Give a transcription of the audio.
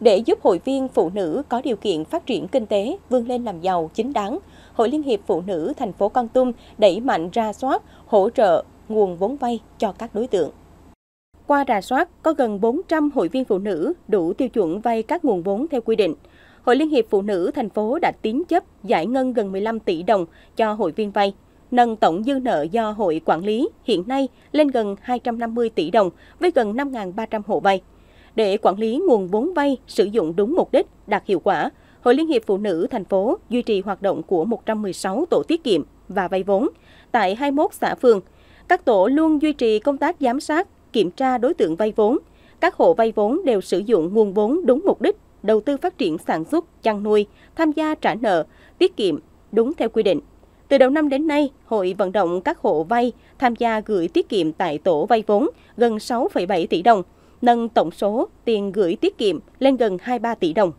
Để giúp hội viên phụ nữ có điều kiện phát triển kinh tế, vươn lên làm giàu chính đáng, Hội Liên hiệp Phụ nữ thành phố Con Tum đẩy mạnh ra soát, hỗ trợ nguồn vốn vay cho các đối tượng. Qua rà soát, có gần 400 hội viên phụ nữ đủ tiêu chuẩn vay các nguồn vốn theo quy định. Hội Liên hiệp Phụ nữ thành phố đã tín chấp giải ngân gần 15 tỷ đồng cho hội viên vay, nâng tổng dư nợ do hội quản lý hiện nay lên gần 250 tỷ đồng với gần 5.300 hộ vay để quản lý nguồn vốn vay sử dụng đúng mục đích, đạt hiệu quả. Hội Liên hiệp Phụ nữ thành phố duy trì hoạt động của 116 tổ tiết kiệm và vay vốn tại 21 xã phường. Các tổ luôn duy trì công tác giám sát, kiểm tra đối tượng vay vốn. Các hộ vay vốn đều sử dụng nguồn vốn đúng mục đích, đầu tư phát triển sản xuất, chăn nuôi, tham gia trả nợ, tiết kiệm đúng theo quy định. Từ đầu năm đến nay, hội vận động các hộ vay tham gia gửi tiết kiệm tại tổ vay vốn gần 6,7 tỷ đồng – nâng tổng số tiền gửi tiết kiệm lên gần 23 tỷ đồng.